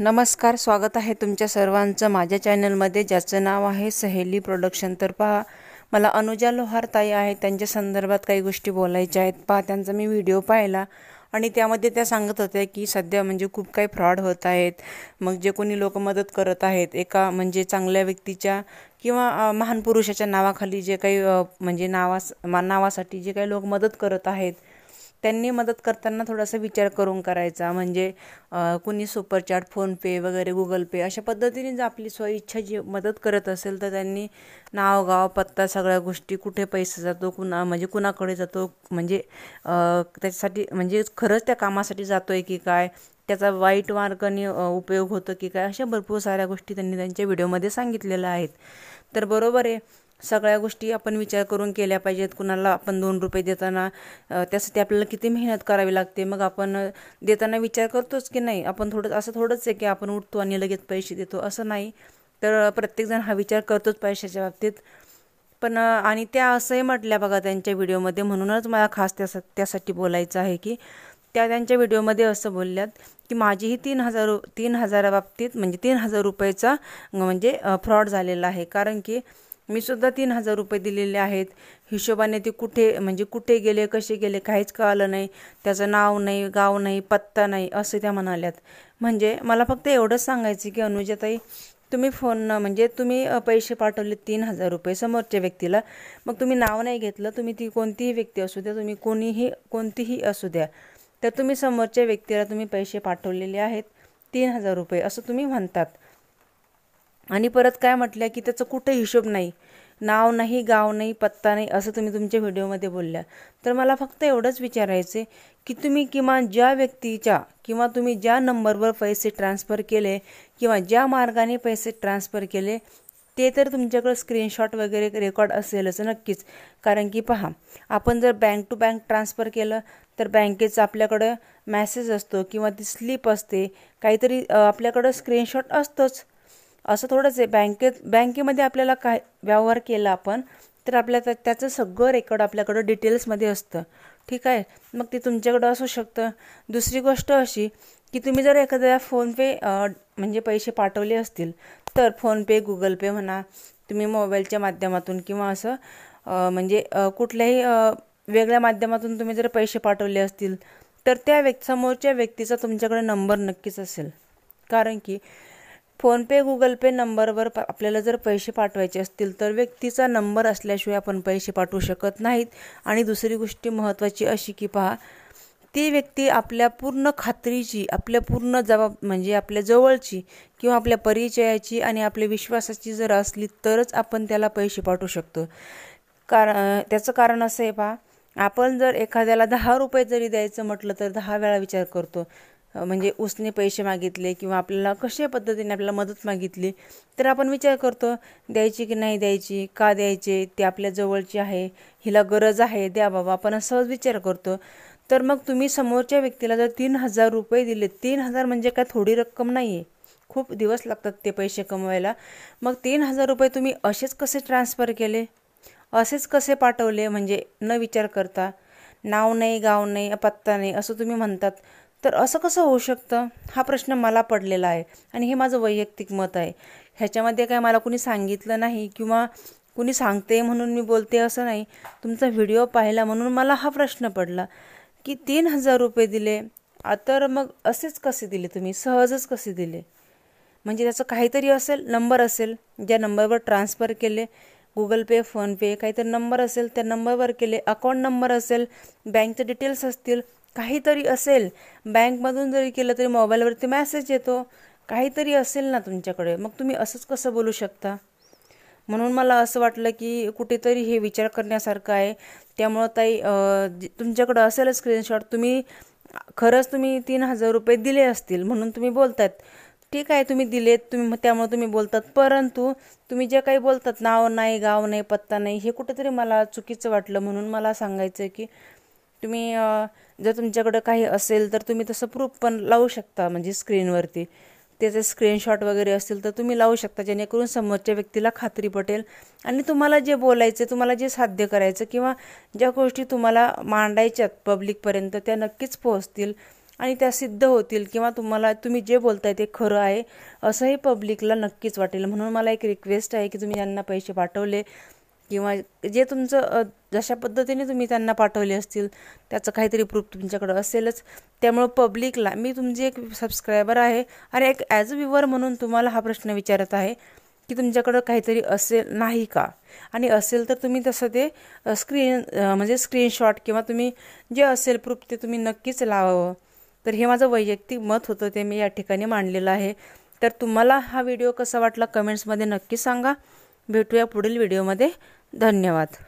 नमस्कार स्वागत आहे तुमच्या सर्वांचं माझ्या चॅनलमध्ये ज्याचं नाव आहे सहेली प्रोडक्शन तर पहा मला अनुजा लोहार ताई आहे त्यांच्या संदर्भात काही गोष्टी बोलायच्या आहेत पहा त्यांचा मी व्हिडिओ पाहिला आणि त्यामध्ये त्या सांगत होत्या की सध्या म्हणजे खूप काही फ्रॉड होत आहेत मग जे कोणी लोक मदत करत आहेत एका म्हणजे चांगल्या व्यक्तीच्या किंवा महान पुरुषाच्या नावाखाली जे काही म्हणजे नावास नावासाठी जे काही लोक मदत करत आहेत त्यांनी मदत करताना थोडासा विचार करून करायचा म्हणजे कुणी सुपरचॅट फोनपे वगैरे गुगल पे अशा पद्धतीने जर आपली इच्छा जी मदत करत असेल तर त्यांनी नाव गाव पत्ता सगळ्या गोष्टी कुठे पैसे जातो कुणा म्हणजे कुणाकडे जातो म्हणजे त्याच्यासाठी म्हणजे खरंच त्या कामासाठी जातो आहे की काय त्याचा वाईट मार्गाने उपयोग होतो की काय अशा भरपूर साऱ्या गोष्टी त्यांनी त्यांच्या व्हिडिओमध्ये सांगितलेल्या आहेत तर बरोबर आहे सगळ्या गोष्टी आपण विचार करून केल्या पाहिजेत कुणाला आपण दोन रुपये देताना त्यासाठी आपल्याला किती मेहनत करावी लागते मग आपण देताना विचार करतोच की नाही आपण थोडं असं थोडंच आहे की आपण उठतो आणि लगेच पैसे देतो असं नाही तर प्रत्येकजण हा विचार करतोच पैशाच्या बाबतीत पण आणि त्या असंही म्हटल्या बघा त्यांच्या व्हिडिओमध्ये म्हणूनच मला खास त्यासाठी बोलायचं आहे की त्या त्यांच्या व्हिडिओमध्ये असं बोलल्यात की माझीही तीन हजार तीन हजाराबाबतीत म्हणजे तीन हजार रुपयाचा म्हणजे फ्रॉड झालेला आहे कारण की मी सुद्धा तीन हजार रुपये दिलेले आहेत हिशोबाने ते कुठे म्हणजे कुठे गेले कसे गेले काहीच कळलं नाही त्याचं नाव नाही गाव नाही पत्ता नाही असं त्या म्हणाल्यात म्हणजे मला फक्त एवढंच सांगायचं की अनुजाताई तुम्ही फोन म्हणजे तुम्ही पैसे पाठवले तीन हजार रुपये समोरच्या व्यक्तीला मग तुम्ही नाव नाही घेतलं तुम्ही ती कोणतीही व्यक्ती असू द्या तुम्ही कोणीही कोणतीही असू द्या तर तुम्ही समोरच्या व्यक्तीला तुम्ही पैसे पाठवलेले आहेत तीन हजार रुपये असं तुम्ही म्हणतात आणि परत काय म्हटलं की त्याचं कुठं हिशोब नाही नाव नाही गाव नाही पत्ता नाही असं तुम्ही तुमच्या व्हिडिओमध्ये बोलल्या तर मला फक्त एवढंच विचारायचं की तुम्ही किमान ज्या व्यक्तीच्या किंवा तुम्ही ज्या नंबरवर पैसे ट्रान्सफर केले किंवा ज्या मार्गाने पैसे ट्रान्सफर केले ते तर तुमच्याकडं स्क्रीनशॉट वगैरे रेकॉर्ड असेलच नक्कीच कारण की पहा आपण जर बँक टू बँक ट्रान्सफर केलं तर बँकेचं आपल्याकडं मॅसेज असतो किंवा ती स्लिप असते काहीतरी आपल्याकडं स्क्रीनशॉट असतोच असं थोडंच आहे बँकेत बँकेमध्ये आपल्याला काय व्यवहार केला आपण तर आपल्या त्या त्याचं सगळं रेकॉर्ड आपल्याकडं डिटेल्समध्ये असतं ठीक आहे मग ते तुमच्याकडं असू शकतं दुसरी गोष्ट अशी की तुम्ही जर एखाद्या फोनपे म्हणजे पैसे पाठवले असतील तर फोनपे गुगल पे म्हणा तुम्ही मोबाईलच्या माध्यमातून किंवा असं म्हणजे कुठल्याही वेगळ्या माध्यमातून तुम्ही जर पैसे पाठवले असतील तर त्या व्यक्ती समोरच्या व्यक्तीचा तुमच्याकडे नंबर नक्कीच असेल कारण की फोनपे गुगल पे नंबरवर आपल्याला जर पैसे पाठवायचे असतील तर व्यक्तीचा नंबर असल्याशिवाय आपण पैसे पाठवू शकत नाहीत आणि दुसरी गोष्ट महत्त्वाची अशी की पहा ती व्यक्ती आपल्या पूर्ण खात्रीची आपल्या पूर्ण जबाब म्हणजे आपल्या जवळची किंवा आपल्या परिचयाची आणि आपल्या विश्वासाची जर असली तरच आपण त्याला पैसे पाठवू शकतो कारण त्याचं कारण असं आहे पहा आपण जर एखाद्याला दहा रुपये जरी द्यायचं म्हटलं तर दहा वेळा विचार करतो म्हणजे उसने पैसे मागितले किंवा आपल्याला कशा पद्धतीने आपल्याला मदत मागितली तर आपण विचार करतो द्यायची की नाही द्यायची का द्यायचे ते आपल्या जवळची आहे हिला गरज आहे द्या बाबा आपण सहज विचार करतो तर मग तुम्ही समोरच्या व्यक्तीला जर तीन हजार रुपये दिले तीन हजार म्हणजे काय थोडी रक्कम नाही आहे खूप दिवस लागतात ते पैसे कमवायला मग तीन हजार रुपये तुम्ही असेच कसे ट्रान्सफर केले असेच कसे पाठवले म्हणजे न विचार करता नाव नाही गाव नाही पत्ता नाही असं तुम्ही म्हणतात तर असं कसं होऊ शकतं हा प्रश्न मला पडलेला आहे आणि हे माझं वैयक्तिक मत आहे ह्याच्यामध्ये काय मला कुणी सांगितलं नाही किंवा कुणी सांगते म्हणून मी बोलते असं नाही तुमचा व्हिडिओ पाहिला म्हणून मला हा प्रश्न पडला की तीन हजार रुपये दिले तर मग असेच कसे दिले तुम्ही सहजच कसे दिले म्हणजे त्याचं काहीतरी असेल नंबर असेल ज्या नंबरवर ट्रान्सफर केले गुगल पे फोनपे काहीतरी नंबर असेल त्या नंबरवर केले अकाउंट नंबर असेल बँकचे डिटेल्स असतील काहीतरी असेल बँकमधून जरी केलं तरी मोबाईलवरती मॅसेज येतो काहीतरी असेल ना तुमच्याकडे मग तुम्ही असंच कसं बोलू शकता म्हणून मला असं वाटलं की कुठेतरी हे विचार करण्यासारखं आहे त्यामुळं ताई तुमच्याकडं असेल स्क्रीनशॉट तुम्ही खरंच तुम्ही तीन हजार रुपये दिले असतील म्हणून तुम्ही बोलतात ठीक आहे तुम्ही दिलेत तुम्ही त्यामुळे तुम्ही बोलतात परंतु तुम्ही जे काही बोलतात नाव नाही गाव नाही पत्ता नाही हे कुठेतरी मला चुकीचं वाटलं म्हणून मला सांगायचं की तुम्ही जर तुमच्याकडं काही असेल तर तुम्ही तसं प्रूफ पण लावू शकता म्हणजे स्क्रीनवरती त्याचे स्क्रीनशॉट वगैरे असतील तर तुम्ही लावू शकता जेणेकरून समोरच्या व्यक्तीला खात्री पटेल आणि तुम्हाला जे बोलायचं तुम्हाला जे साध्य करायचं किंवा ज्या गोष्टी तुम्हाला मांडायच्यात पब्लिकपर्यंत त्या नक्कीच पोहोचतील आणि त्या सिद्ध होतील किंवा तुम्हाला तुम्ही जे बोलताय ते खरं आहे असंही पब्लिकला नक्कीच वाटेल म्हणून मला एक रिक्वेस्ट आहे की तुम्ही ज्यांना पैसे पाठवले किंवा जे तुमचं जशा पद्धतीने तुम्ही त्यांना पाठवले असतील त्याचं काहीतरी प्रूफ तुमच्याकडं असेलच त्यामुळं पब्लिकला मी तुमची एक सबस्क्रायबर आहे आणि एक ॲज अ व्ह्युअर म्हणून तुम्हाला हा प्रश्न विचारत आहे की तुमच्याकडं काहीतरी असेल नाही का आणि असेल तर तुम्ही तसं ते स्क्रीन म्हणजे स्क्रीनशॉट किंवा तुम्ही जे असेल प्रूफ ते तुम्ही नक्कीच लावावं तर हे माझं वैयक्तिक मत होतं ते मी या ठिकाणी मांडलेलं आहे तर तुम्हाला हा व्हिडिओ कसा वाटला कमेंट्समध्ये नक्की सांगा भेटूया पुढील व्हिडिओमध्ये धन्यवाद